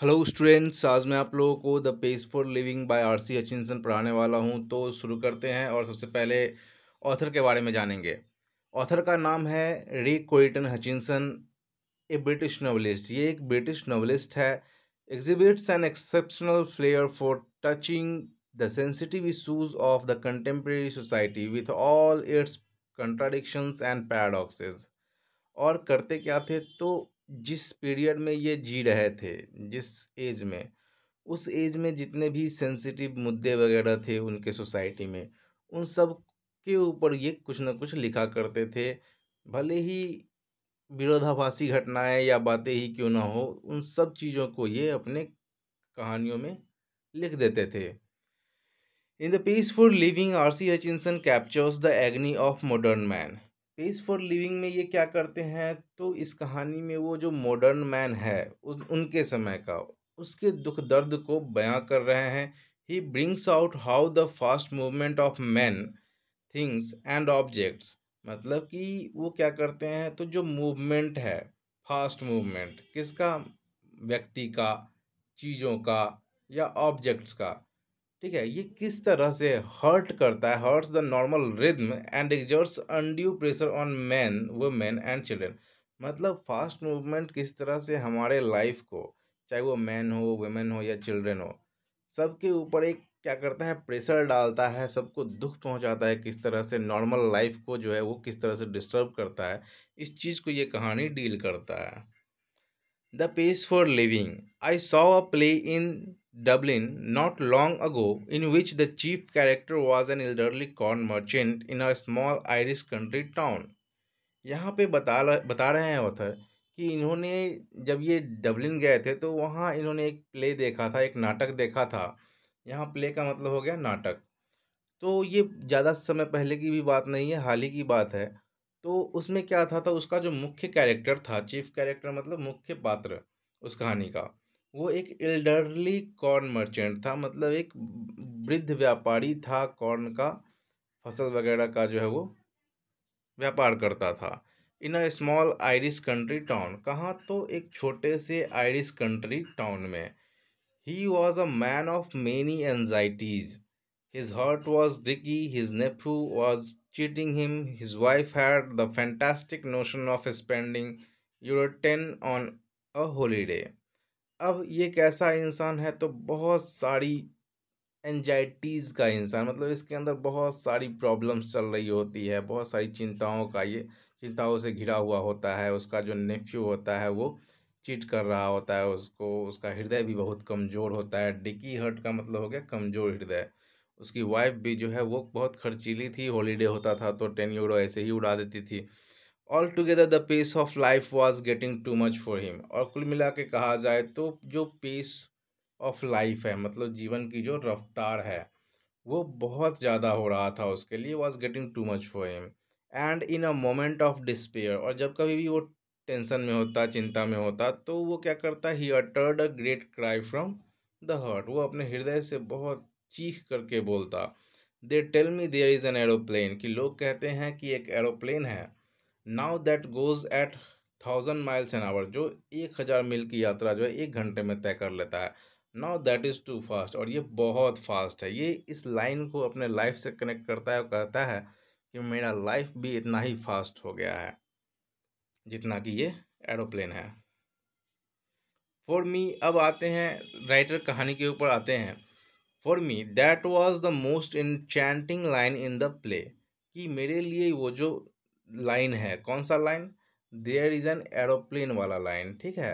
Hello students आज मैं आप लोगों को the pace for living by R C Hutchinson पढ़ाने वाला हूं तो शुरू करते हैं और सबसे पहले ऑथर के बारे में जानेंगे ऑथर का नाम है Ray Coryton Hutchinson a British novelist ये एक ब्रिटिश नॉवलिस्ट है exhibits an exceptional flair for touching the sensitive issues of the contemporary society with all its contradictions and paradoxes और करते क्या थे तो जिस पीरियड में ये जी रहे थे जिस एज में उस एज में जितने भी सेंसिटिव मुद्दे वगैरह थे उनके सोसाइटी में उन सब के ऊपर ये कुछ ना कुछ लिखा करते थे भले ही विरोधाभासी घटनाएं या बातें ही क्यों ना हो उन सब चीज़ों को ये अपने कहानियों में लिख देते थे in the peaceful living R C Hutchinson captures the agony of modern man pace for living में ये क्या करते हैं तो इस कहानी में वो जो मॉडर्न मैन है उन, उनके समय का उसके दुख दर्द को बयां कर रहे हैं he brings out how the fast movement of man things and objects मतलब कि वो क्या करते हैं तो जो मूवमेंट है फास्ट मूवमेंट किसका व्यक्ति का चीज़ों का या ऑब्जेक्ट्स का ठीक है ये किस तरह से हर्ट करता है hurts the normal rhythm and exerts undue pressure on man women and children मतलब फास्ट मूवमेंट किस तरह से हमारे लाइफ को चाहे वो मैन हो वुमेन हो या चिल्ड्रेन हो सबके ऊपर एक क्या करता है प्रेशर डालता है सबको दुख पहुंचाता है किस तरह से नॉर्मल लाइफ को जो है वो किस तरह से डिस्टर्ब करता है इस चीज़ को ये कहानी डील करता है the pace for living I saw a play in Dublin not long ago in which the chief character was an elderly corn merchant in a small Irish country town यहाँ पे बता बता रहे हैं ऑथर कि इन्होंने जब ये डब्लिन गए थे तो वहाँ इन्होंने एक प्ले देखा था एक नाटक देखा था यहाँ प्ले का मतलब हो गया नाटक तो ये ज़्यादा समय पहले की भी बात नहीं है हाल ही की बात है तो उसमें क्या था था उसका जो मुख्य कैरेक्टर था चीफ कैरेक्टर मतलब मुख्य पात्र उस कहानी का वो एक एल्डरली कॉर्न मर्चेंट था मतलब एक वृद्ध व्यापारी था कॉर्न का फसल वगैरह का जो है वो व्यापार करता था in a small Irish country town कहाँ तो एक छोटे से आयरिश कंट्री टाउन में he was a man of many anxieties his heart was dicky his nephew was cheating him, his wife had the fantastic notion of spending euro 10 on a holiday अब ये कैसा इंसान है तो बहुत सारी anxieties का इंसान मतलब इसके अंदर बहुत सारी प्रॉब्लम्स चल रही होती है बहुत सारी चिंताओं का ये चिंताओं से घिरा हुआ होता है उसका जो नेफ्यू होता है वो चीट कर रहा होता है उसको उसका हृदय भी बहुत कमज़ोर होता है डिकी हर्ट का मतलब हो गया कमज़ोर हृदय उसकी वाइफ भी जो है वो बहुत खर्चीली थी हॉलीडे होता था तो टेन यूरो ऐसे ही उड़ा देती थी all together the pace of life was getting too much for him और कुल मिला के कहा जाए तो जो पेस ऑफ लाइफ है मतलब जीवन की जो रफ्तार है वो बहुत ज़्यादा हो रहा था उसके लिए was getting too much for him and in a moment of despair और जब कभी भी वो टेंशन में होता चिंता में होता तो वो क्या करता he uttered a great cry from the heart वो अपने हृदय से बहुत चीख करके बोलता they tell me there is an aeroplane कि लोग कहते हैं कि एक एरोप्लेन है now that goes at thousand miles an hour जो एक हज़ार मील की यात्रा जो है एक घंटे में तय कर लेता है now that is too fast और ये बहुत फास्ट है ये इस लाइन को अपने लाइफ से कनेक्ट करता है और कहता है कि मेरा लाइफ भी इतना ही फास्ट हो गया है जितना कि ये एरोप्लेन है फॉर मी अब आते हैं राइटर कहानी के ऊपर आते हैं for me that was the most enchanting line in the play कि मेरे लिए वो जो लाइन है कौन सा line there is an aeroplane वाला लाइन ठीक है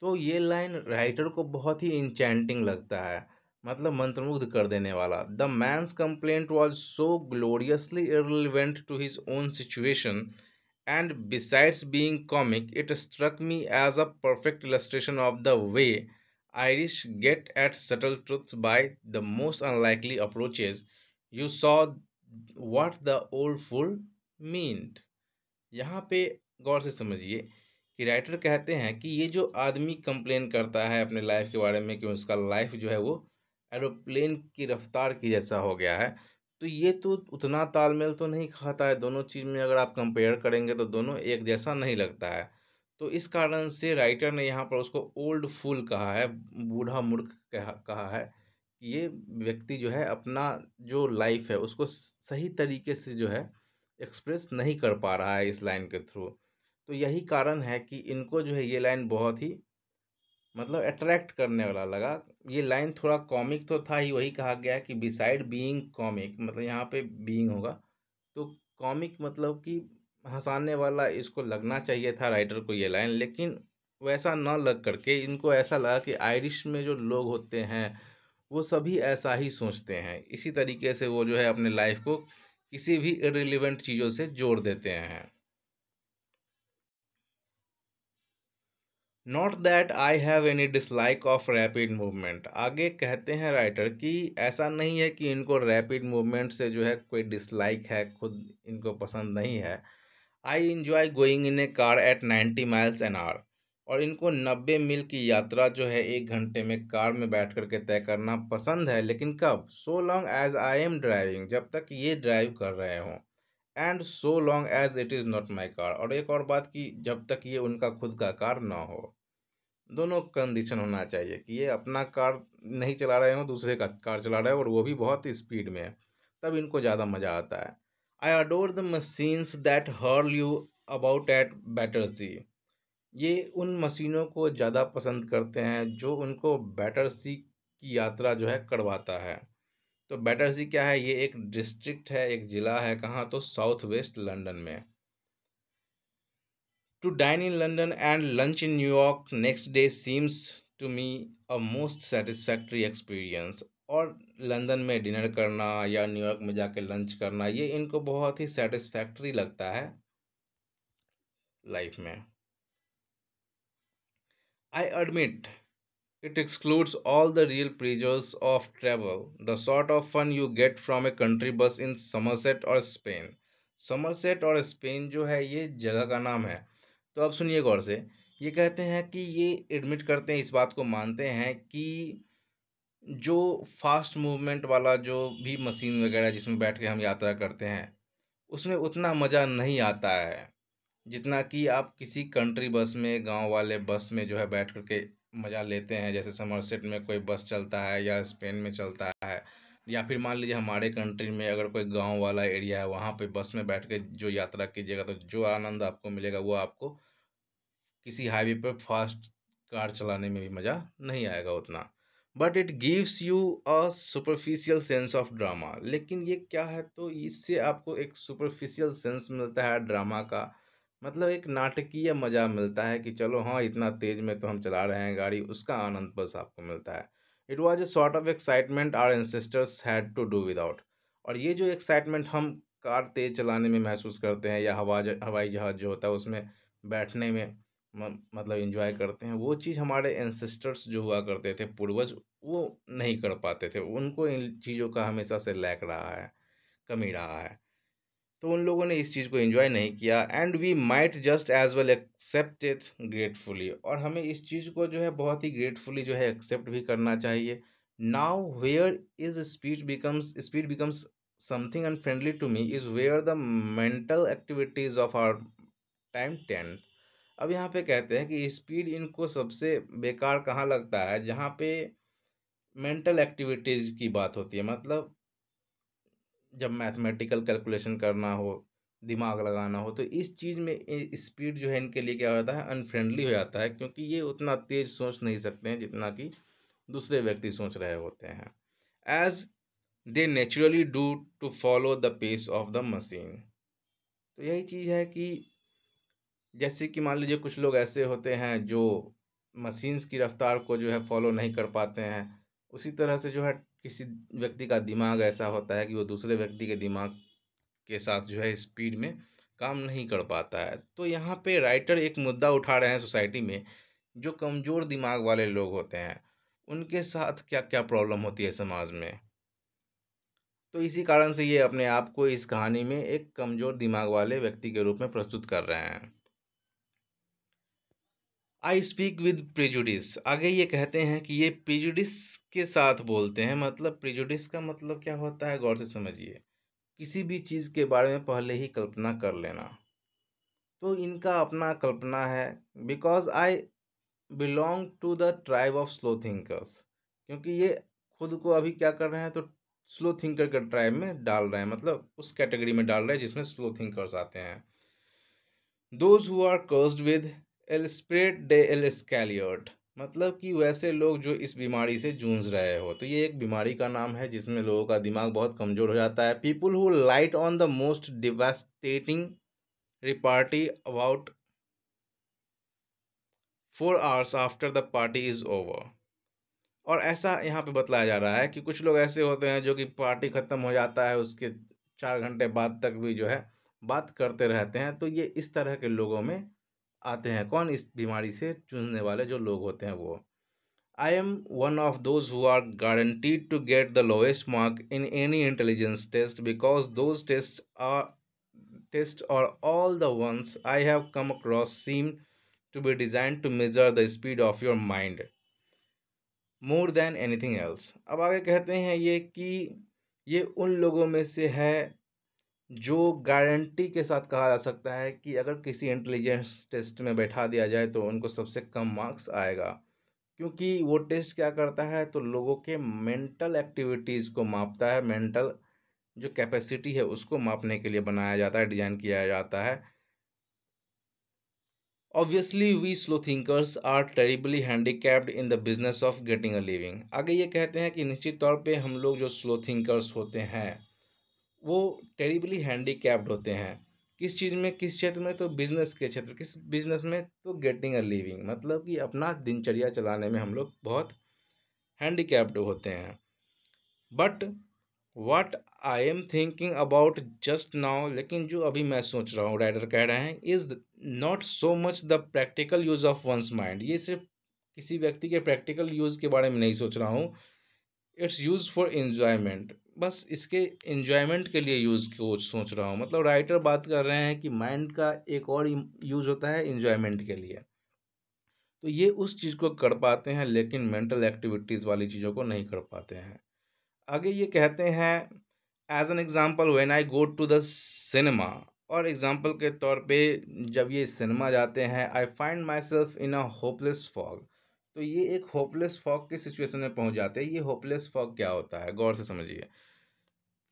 तो ये लाइन राइटर को बहुत ही इंचैंटिंग लगता है मतलब मंत्रमुग्ध कर देने वाला the man's complaint was so gloriously irrelevant to his own situation and besides being comic it struck me as a perfect illustration of the way Irish get at subtle truths by the most unlikely approaches. You saw what the old fool meant. यहाँ पे गौर से समझिए कि writer कहते हैं कि ये जो आदमी कंप्लेन करता है अपने लाइफ के बारे में कि उसका लाइफ जो है वो एरोप्लेन की रफ्तार की जैसा हो गया है तो ये तो उतना तालमेल तो नहीं खाता है दोनों चीज़ में अगर आप कंपेयर करेंगे तो दोनों एक जैसा नहीं लगता है तो इस कारण से राइटर ने यहाँ पर उसको ओल्ड फूल कहा है बूढ़ा मूर्ख कहा कहा है कि ये व्यक्ति जो है अपना जो लाइफ है उसको सही तरीके से जो है एक्सप्रेस नहीं कर पा रहा है इस लाइन के थ्रू तो यही कारण है कि इनको जो है ये लाइन बहुत ही मतलब अट्रैक्ट करने वाला लगा ये लाइन थोड़ा कॉमिक तो था ही वही कहा गया है कि बिसाइड बीइंग कॉमिक मतलब यहाँ पे बीइंग होगा तो कॉमिक मतलब कि हंसाने वाला इसको लगना चाहिए था राइटर को ये लाइन लेकिन वैसा न लग करके इनको ऐसा लगा कि आयरिश में जो लोग होते हैं वो सभी ऐसा ही सोचते हैं इसी तरीके से वो जो है अपने लाइफ को किसी भी इरेलीवेंट चीज़ों से जोड़ देते हैं not that I have any dislike of rapid movement आगे कहते हैं राइटर कि ऐसा नहीं है कि इनको रैपिड मूवमेंट से जो है कोई डिसलाइक है खुद इनको पसंद नहीं है I enjoy going in a car at ninety miles an hour और इनको नब्बे मील की यात्रा जो है एक घंटे में कार में बैठ कर के तय करना पसंद है लेकिन कब so long as I am driving जब तक ये ड्राइव कर रहे हों and so long as it is not my car और एक और बात कि जब तक ये उनका खुद का कार ना हो दोनों कंडीशन होना चाहिए कि ये अपना कार नहीं चला रहे हो दूसरे का कार चला रहे हो और वो भी बहुत स्पीड में है तब इनको ज़्यादा मज़ा आता है I adore the machines that hurl you about at Battersea ये उन मशीनों को ज़्यादा पसंद करते हैं जो उनको बैटरसी की यात्रा जो है करवाता है तो बैटरसी क्या है ये एक डिस्ट्रिक्ट है एक ज़िला है कहाँ तो साउथ वेस्ट लंडन में to dine in London and lunch in New York next day seems to me a most satisfactory experience और लंदन में डिनर करना या न्यूयॉर्क में जाके लंच करना ये इनको बहुत ही सेटिस्फैक्ट्री लगता है लाइफ में I admit it excludes all the real pleasures of travel the sort of fun you get from a country bus in Somerset और स्पेन समरसेट और स्पेन जो है ये जगह का नाम है तो अब सुनिए गौर से ये कहते हैं कि ये एडमिट करते हैं इस बात को मानते हैं कि जो फ़ास्ट मूवमेंट वाला जो भी मशीन वगैरह जिसमें बैठ के हम यात्रा करते हैं उसमें उतना मज़ा नहीं आता है जितना कि आप किसी कंट्री बस में गाँव वाले बस में जो है बैठ कर के मज़ा लेते हैं जैसे समरसेट में कोई बस चलता है या स्पेन में चलता है या फिर मान लीजिए हमारे कंट्री में अगर कोई गाँव वाला एरिया है वहाँ पे बस में बैठ के जो यात्रा कीजिएगा तो जो आनंद आपको मिलेगा वो आपको किसी हाईवे पर फास्ट कार चलाने में भी मज़ा नहीं आएगा उतना but it gives you a superficial sense of drama लेकिन ये क्या है तो इससे आपको एक सुपरफिशियल सेंस मिलता है ड्रामा का मतलब एक नाटकीय मज़ा मिलता है कि चलो हाँ इतना तेज़ में तो हम चला रहे हैं गाड़ी उसका आनंद बस आपको मिलता है it was a short of excitement our ancestors had to do without और ये जो एक्साइटमेंट हम कार तेज़ चलाने में महसूस करते हैं या हवा हवाई जहाज जो होता है उसमें बैठने में मतलब इंजॉय करते हैं वो चीज़ हमारे एनसेस्टर्स जो हुआ करते थे पूर्वज वो नहीं कर पाते थे उनको इन चीज़ों का हमेशा से लैक रहा है कमी रहा है तो उन लोगों ने इस चीज़ को इन्जॉय नहीं किया and we might just as well accept it gratefully और हमें इस चीज़ को जो है बहुत ही ग्रेटफुली जो है एक्सेप्ट भी करना चाहिए now where is speed becomes speed becomes something unfriendly to me is where the mental activities of our time tend अब यहाँ पे कहते हैं कि स्पीड इनको सबसे बेकार कहाँ लगता है जहाँ पे मेंटल एक्टिविटीज़ की बात होती है मतलब जब मैथमेटिकल कैलकुलेशन करना हो दिमाग लगाना हो तो इस चीज़ में स्पीड जो है इनके लिए क्या होता है अनफ्रेंडली हो जाता है क्योंकि ये उतना तेज़ सोच नहीं सकते हैं जितना कि दूसरे व्यक्ति सोच रहे होते हैं as they naturally do to follow the pace of the machine तो यही चीज़ है कि जैसे कि मान लीजिए कुछ लोग ऐसे होते हैं जो मशीन्स की रफ़्तार को जो है फॉलो नहीं कर पाते हैं उसी तरह से जो है किसी व्यक्ति का दिमाग ऐसा होता है कि वो दूसरे व्यक्ति के दिमाग के साथ जो है स्पीड में काम नहीं कर पाता है तो यहाँ पे राइटर एक मुद्दा उठा रहे हैं सोसाइटी में जो कमज़ोर दिमाग वाले लोग होते हैं उनके साथ क्या क्या प्रॉब्लम होती है समाज में तो इसी कारण से ये अपने आप को इस कहानी में एक कमज़ोर दिमाग वाले व्यक्ति के रूप में प्रस्तुत कर रहे हैं आई स्पीक विद प्रिजुडिस आगे ये कहते हैं कि ये प्रिजुडिस के साथ बोलते हैं मतलब प्रिजुडिस का मतलब क्या होता है गौर से समझिए किसी भी चीज़ के बारे में पहले ही कल्पना कर लेना तो इनका अपना कल्पना है because I belong to the tribe of slow thinkers क्योंकि ये खुद को अभी क्या कर रहे हैं तो स्लो थिंकर के ट्राइब में डाल रहे हैं मतलब उस कैटेगरी में डाल रहे हैं जिसमें स्लो थिंकर्स आते हैं those who are cursed with एलस्प्रेट डे एल स्कैलियट मतलब कि वैसे लोग जो इस बीमारी से जूझ रहे हो तो ये एक बीमारी का नाम है जिसमें लोगों का दिमाग बहुत कमज़ोर हो जाता है people who light on the most devastating repartee about four hours after the party is over और ऐसा यहाँ पे बतलाया जा रहा है कि कुछ लोग ऐसे होते हैं जो कि पार्टी ख़त्म हो जाता है उसके चार घंटे बाद तक भी जो है बात करते रहते हैं तो ये इस तरह के लोगों में आते हैं कौन इस बीमारी से जूझने वाले जो लोग होते हैं वो I am one of those who are guaranteed to get the lowest mark in any intelligence test because those test are test और all the ones I have come across seem to be designed to measure the speed of your mind more than anything else अब आगे कहते हैं ये कि ये उन लोगों में से है जो गारंटी के साथ कहा जा सकता है कि अगर किसी इंटेलिजेंस टेस्ट में बैठा दिया जाए तो उनको सबसे कम मार्क्स आएगा क्योंकि वो टेस्ट क्या करता है तो लोगों के मेंटल एक्टिविटीज़ को मापता है मेंटल जो कैपेसिटी है उसको मापने के लिए बनाया जाता है डिज़ाइन किया जाता है obviously we slow thinkers are terribly handicapped in the business of getting a living आगे ये कहते हैं कि निश्चित तौर पे हम लोग जो स्लो थिंकर्स होते हैं वो टेरिबली हैंडीकैप्ड होते हैं किस चीज़ में किस क्षेत्र में तो बिजनेस के क्षेत्र किस बिजनेस में तो गेटिंग अ लिविंग मतलब कि अपना दिनचर्या चलाने में हम लोग बहुत हैंडीकैप्ड होते हैं but what I am thinking about just now लेकिन जो अभी मैं सोच रहा हूँ राइडर कह रहे हैं is not so much the practical use of one's mind ये सिर्फ किसी व्यक्ति के प्रैक्टिकल यूज के बारे में नहीं सोच रहा हूँ इट्स यूज फॉर एन्जॉयमेंट बस इसके इन्जॉयमेंट के लिए यूज़ को सोच रहा हूँ मतलब राइटर बात कर रहे हैं कि माइंड का एक और यूज़ होता है इन्जॉयमेंट के लिए तो ये उस चीज़ को कर पाते हैं लेकिन मेंटल एक्टिविटीज़ वाली चीज़ों को नहीं कर पाते हैं आगे ये कहते हैं as an example when I go to the cinema और एग्ज़ाम्पल के तौर पे जब ये सिनेमा जाते हैं I find myself in a hopeless fog तो ये एक होपलेस फॉग के सिचुएशन में पहुंच जाते हैं ये होपलेस फॉग क्या होता है गौर से समझिए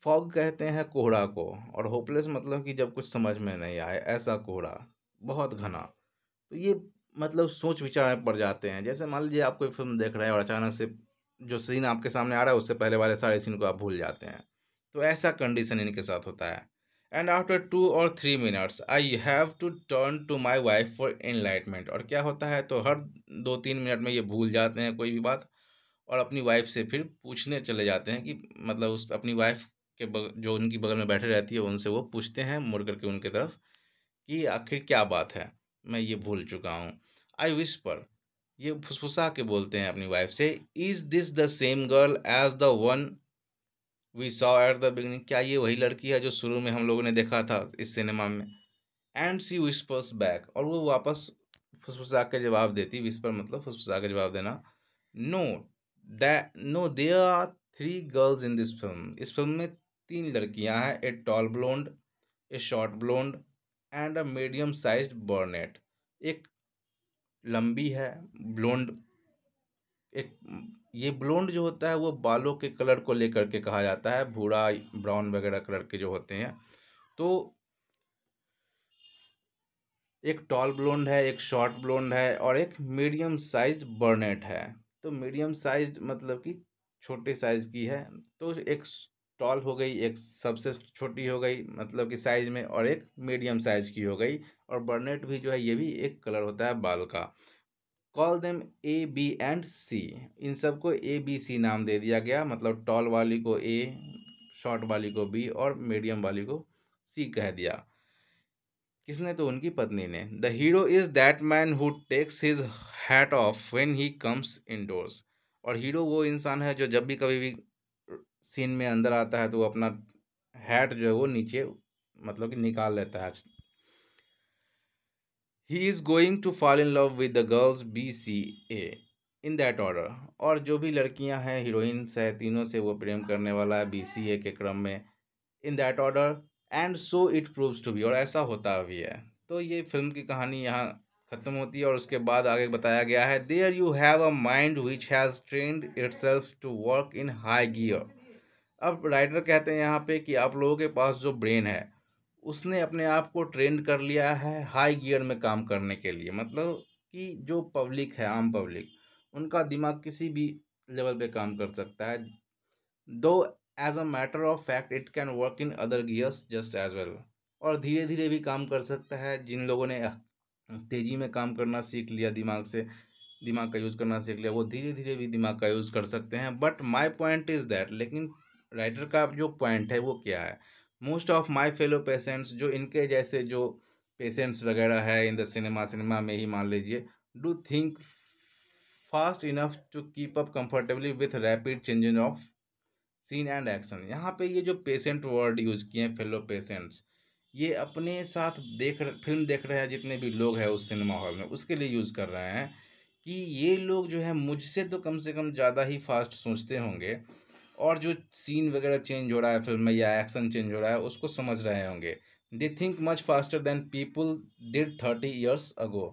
फॉग कहते हैं कोहरा को और होपलेस मतलब कि जब कुछ समझ में नहीं आए ऐसा कोहरा बहुत घना तो ये मतलब सोच विचार में पड़ जाते हैं जैसे मान लीजिए आप कोई फिल्म देख रहे हैं और अचानक से जो सीन आपके सामने आ रहा है उससे पहले वाले सारे सीन को आप भूल जाते हैं तो ऐसा कंडीशन इनके साथ होता है and after two or three minutes I have to turn to my wife for enlightenment और क्या होता है तो हर दो तीन मिनट में ये भूल जाते हैं कोई भी बात और अपनी वाइफ से फिर पूछने चले जाते हैं कि मतलब उस अपनी वाइफ के बग, जो उनकी बगल में बैठे रहती है उनसे वो पूछते हैं मुड़ करके उनके तरफ कि आखिर क्या बात है मैं ये भूल चुका हूँ आई विश पर ये फुसफुसा के बोलते हैं अपनी वाइफ से is this the same girl as the one we saw at the beginning क्या ये वही लड़की है जो शुरू में हम लोगों ने देखा था इस सिनेमा में एंड सी विस्पर्स बैक और वो वापस फुसफुसा के जवाब देती विस्पर मतलब फुसफुसा के जवाब देना no no there are three girls in this film इस फिल्म में तीन लड़कियां हैं a tall blonde a short blonde and a medium size brunette एक लंबी है ब्लोंड एक ये ब्लोंड जो होता है वो बालों के कलर को लेकर के कहा जाता है भूरा ब्राउन वगैरह कलर के जो होते हैं तो एक टॉल ब्लोंड है एक शॉर्ट ब्लोंड है और एक मीडियम साइज बर्नेट है तो मीडियम साइज मतलब कि छोटे साइज की है तो एक टॉल हो गई एक सबसे छोटी हो गई मतलब कि साइज में और एक मीडियम साइज की हो गई और बर्नेट भी जो है ये भी एक कलर होता है बाल का call them A B and C इन सबको ए बी सी नाम दे दिया गया मतलब टॉल वाली को ए शॉर्ट वाली को बी और मीडियम वाली को सी कह दिया किसने तो उनकी पत्नी ने the hero is that man who takes his hat off when he comes indoors और हीरो वो इंसान है जो जब भी कभी भी सीन में अंदर आता है तो वो अपना हैट जो है वो नीचे मतलब कि निकाल लेता है he is going to fall in love with the girls B C A in that order और जो भी लड़कियां हैं हीरोइंस है तीनों से वो प्रेम करने वाला है बी सी ए के क्रम में in that order and so it proves to be और ऐसा होता भी है तो ये फिल्म की कहानी यहाँ ख़त्म होती है और उसके बाद आगे बताया गया है there you have a mind which has trained itself to work in high gear अब राइटर कहते हैं यहाँ पे कि आप लोगों के पास जो ब्रेन है उसने अपने आप को ट्रेंड कर लिया है हाई गियर में काम करने के लिए मतलब कि जो पब्लिक है आम पब्लिक उनका दिमाग किसी भी लेवल पे काम कर सकता है though as a matter of fact it can work in other gears just as well और धीरे धीरे भी काम कर सकता है जिन लोगों ने तेज़ी में काम करना सीख लिया दिमाग से दिमाग का यूज़ करना सीख लिया वो धीरे धीरे भी दिमाग का यूज़ कर सकते हैं but my point is that लेकिन राइटर का जो पॉइंट है वो क्या है most of my fellow patients जो इनके जैसे जो पेशेंट्स वगैरह है इन द सिनेमा सिनेमा में ही मान लीजिए do think fast enough to keep up comfortably with rapid changing of scene and action यहाँ पे ये जो पेशेंट वर्ड यूज़ किए हैं फेलो पेशेंट्स ये अपने साथ देख फिल्म देख रहे हैं जितने भी लोग हैं उस सिनेमा हॉल में उसके लिए यूज़ कर रहे हैं कि ये लोग जो है मुझसे तो कम से कम ज़्यादा ही फास्ट सोचते होंगे और जो सीन वगैरह चेंज हो रहा है फिल्म में या एक्शन चेंज हो रहा है उसको समझ रहे होंगे they think much faster than people did thirty years ago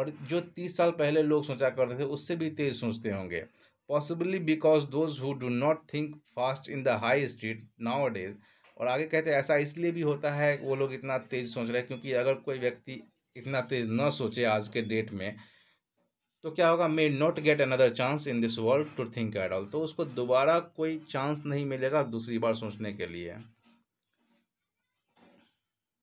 और जो तीस साल पहले लोग सोचा करते थे उससे भी तेज सोचते होंगे possibly because those who do not think fast in the high street nowadays और आगे कहते हैं ऐसा इसलिए भी होता है वो लोग इतना तेज सोच रहे हैं क्योंकि अगर कोई व्यक्ति इतना तेज ना सोचे आज के डेट में तो क्या होगा may not get another chance in this world to think at all तो उसको दोबारा कोई चांस नहीं मिलेगा दूसरी बार सोचने के लिए